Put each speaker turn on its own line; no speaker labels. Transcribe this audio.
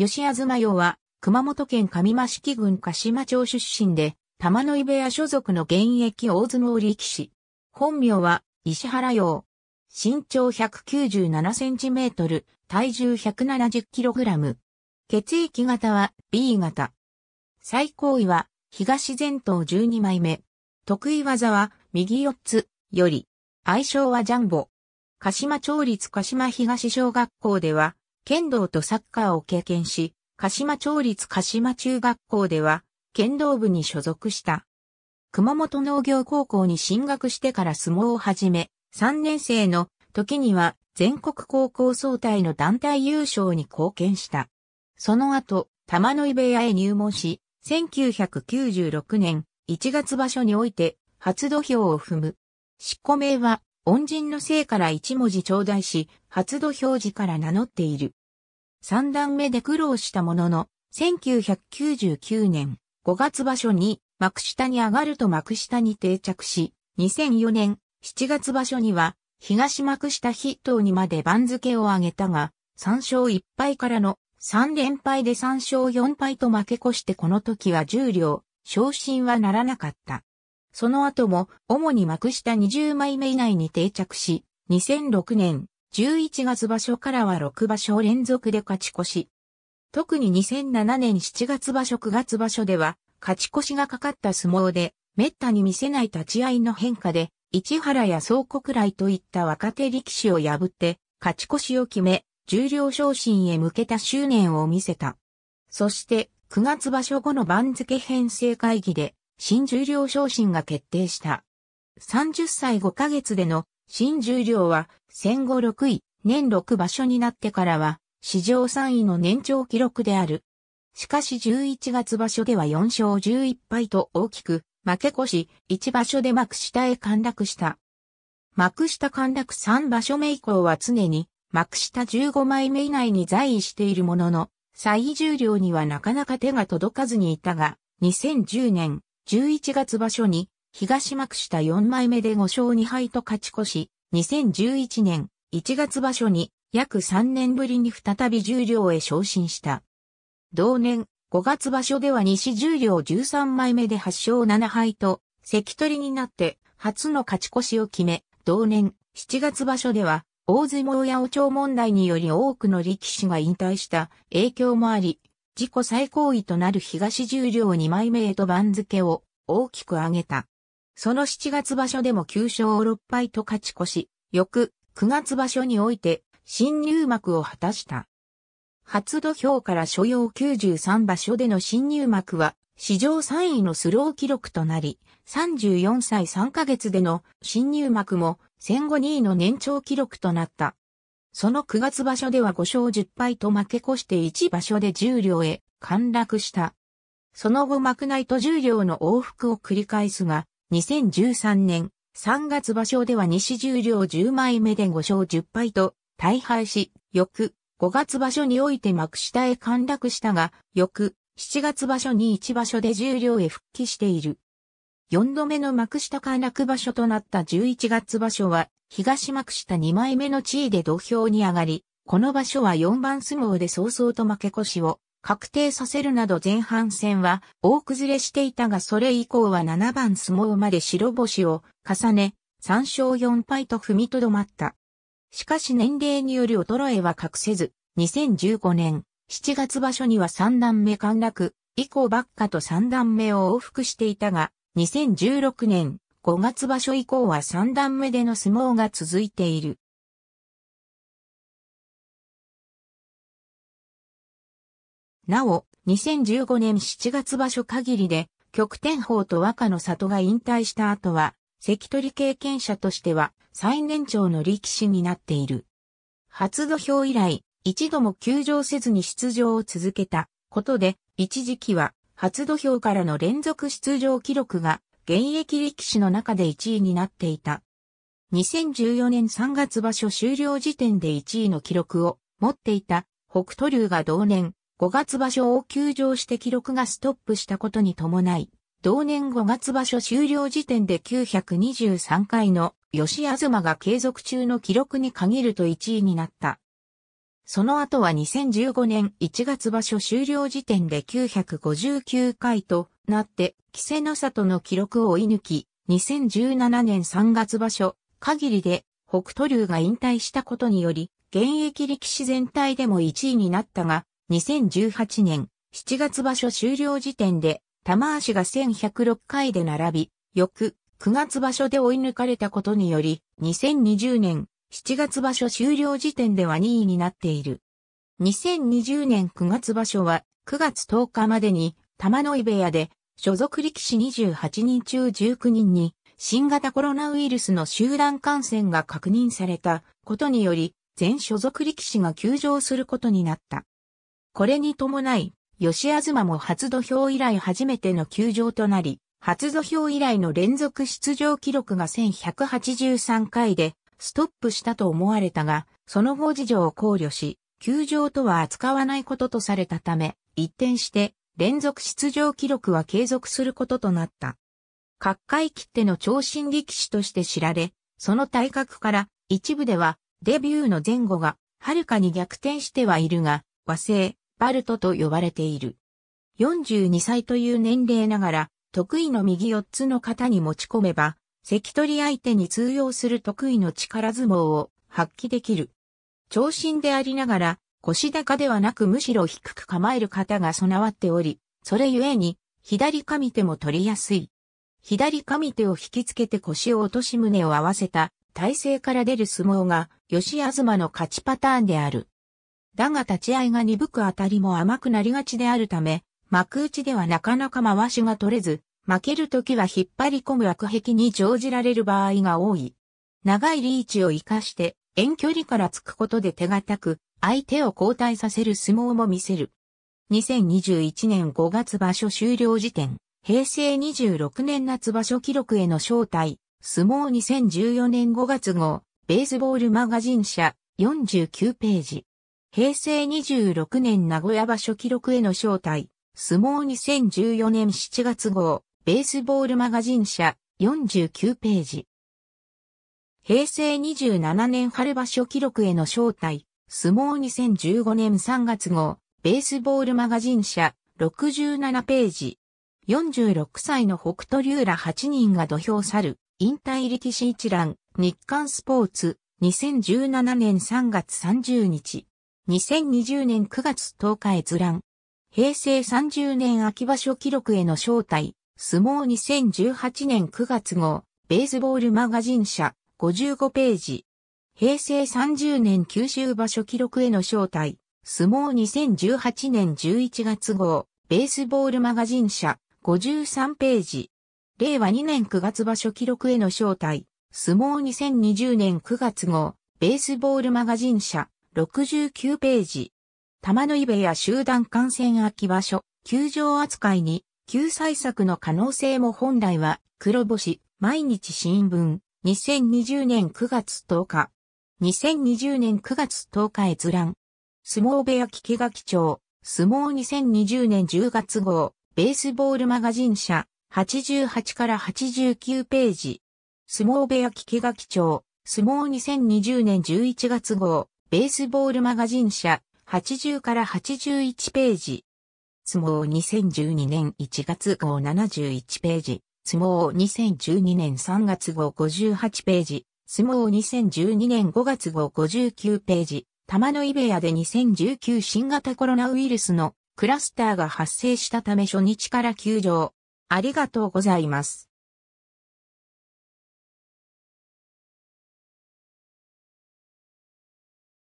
吉東洋は、熊本県上益城郡鹿島町出身で、玉の井部屋所属の現役大相撲力士。本名は、石原洋。身長197センチメートル、体重170キログラム。血液型は B 型。最高位は、東前頭12枚目。得意技は、右4つ、より。愛称はジャンボ。鹿島町立鹿島東小学校では、剣道とサッカーを経験し、鹿島町立鹿島中学校では、剣道部に所属した。熊本農業高校に進学してから相撲を始め、3年生の時には全国高校総体の団体優勝に貢献した。その後、玉の井部屋へ入門し、1996年1月場所において初土俵を踏む。執行名は、恩人の姓から一文字頂戴し、初土俵時から名乗っている。三段目で苦労したものの、1999年5月場所に幕下に上がると幕下に定着し、2004年7月場所には東幕下筆頭にまで番付を上げたが、3勝1敗からの3連敗で3勝4敗と負け越してこの時は重量、両、昇進はならなかった。その後も主に幕下20枚目以内に定着し、2006年11月場所からは6場所連続で勝ち越し。特に2007年7月場所9月場所では、勝ち越しがかかった相撲で、滅多に見せない立ち合いの変化で、市原や倉庫くらいといった若手力士を破って、勝ち越しを決め、重量昇進へ向けた執念を見せた。そして、9月場所後の番付編成会議で、新重量昇進が決定した。30歳5ヶ月での新十両は戦後6位、年6場所になってからは、史上3位の年長記録である。しかし11月場所では4勝11敗と大きく、負け越し、1場所で幕下へ陥落した。幕下陥落3場所目以降は常に、幕下15枚目以内に在位しているものの、最重量にはなかなか手が届かずにいたが、2010年11月場所に東幕下4枚目で5勝2敗と勝ち越し、2011年1月場所に約3年ぶりに再び十両へ昇進した。同年5月場所では西十両13枚目で8勝7敗と関取になって初の勝ち越しを決め、同年7月場所では大相撲や王朝問題により多くの力士が引退した影響もあり、自己最高位となる東十両2枚目へと番付を大きく上げた。その7月場所でも9勝6敗と勝ち越し、翌9月場所において新入幕を果たした。初土俵から所要93場所での新入幕は史上3位のスロー記録となり、34歳3ヶ月での新入幕も戦後2位の年長記録となった。その9月場所では5勝10敗と負け越して1場所で重量両へ陥落した。その後幕内と重量両の往復を繰り返すが、2013年3月場所では西十両10枚目で5勝10敗と大敗し、翌5月場所において幕下へ陥落したが、翌7月場所に1場所で十両へ復帰している。4度目の幕下陥落場所となった11月場所は、東幕下2枚目の地位で土俵に上がり、この場所は4番相撲で早々と負け越しを確定させるなど前半戦は大崩れしていたがそれ以降は7番相撲まで白星を重ね、3勝4敗と踏みとどまった。しかし年齢による衰えは隠せず、2015年7月場所には三段目陥落、以降ばっかと三段目を往復していたが、2016年5月場所以降は三段目での相撲が続いている。なお、2015年7月場所限りで、極天法と若の里が引退した後は、関取経験者としては最年長の力士になっている。初土俵以来、一度も休場せずに出場を続けたことで、一時期は初土俵からの連続出場記録が現役力士の中で1位になっていた。2014年3月場所終了時点で1位の記録を持っていた北斗龍が同年5月場所を休場して記録がストップしたことに伴い、同年5月場所終了時点で923回の吉東が継続中の記録に限ると1位になった。その後は2015年1月場所終了時点で959回となって、稀勢の里の記録を追い抜き、2017年3月場所限りで北斗流が引退したことにより、現役力士全体でも1位になったが、2018年7月場所終了時点で、玉足が1106回で並び、翌9月場所で追い抜かれたことにより、2020年7月場所終了時点では2位になっている。2020年9月場所は9月10日までに玉の井部屋で所属力士28人中19人に新型コロナウイルスの集団感染が確認されたことにより全所属力士が休場することになった。これに伴い、吉東も初土俵以来初めての休場となり、初土俵以来の連続出場記録が1183回でストップしたと思われたが、その後事情を考慮し、休場とは扱わないこととされたため、一転して連続出場記録は継続することとなった。各界切手の長身力士として知られ、その体格から一部ではデビューの前後がはるかに逆転してはいるが、和製、バルトと呼ばれている。42歳という年齢ながら、得意の右4つの型に持ち込めば、関取相手に通用する得意の力相撲を発揮できる。長身でありながら、腰高ではなくむしろ低く構える方が備わっており、それゆえに、左上手も取りやすい。左上手を引きつけて腰を落とし胸を合わせた体勢から出る相撲が、吉東の勝ちパターンである。だが立ち合いが鈍く当たりも甘くなりがちであるため、幕内ではなかなか回しが取れず、負けるときは引っ張り込む悪癖に乗じられる場合が多い。長いリーチを活かして遠距離からつくことで手堅く相手を交代させる相撲も見せる。2021年5月場所終了時点、平成26年夏場所記録への招待、相撲2014年5月号、ベースボールマガジン社49ページ。平成26年名古屋場所記録への招待、相撲2014年7月号、ベースボールマガジン社、49ページ。平成27年春場所記録への招待、相撲2015年3月号、ベースボールマガジン社、67ページ。46歳の北斗龍ら8人が土俵去る、引退力士一覧、日刊スポーツ、2017年3月30日。2020年9月10日閲覧。平成30年秋場所記録への招待。相撲2018年9月号。ベースボールマガジン社。55ページ。平成30年九州場所記録への招待。相撲2018年11月号。ベースボールマガジン社。53ページ。令和2年9月場所記録への招待。相撲2020年9月号。ベースボールマガジン社。69ページ。玉の井部や集団感染秋場所、球場扱いに、救済策の可能性も本来は、黒星、毎日新聞、2020年9月10日。2020年9月10日閲覧。相撲部屋聞き書き長、相撲2020年10月号、ベースボールマガジン社、88から89ページ。相撲部屋聞き書き長、相撲2020年11月号、ベースボールマガジン社、80から81ページ。相撲2012年1月号71ページ。相撲2012年3月号58ページ。相撲2012年5月号59ページ。玉のイベアで2019新型コロナウイルスのクラスターが発生したため初日から休場。ありがとうございます。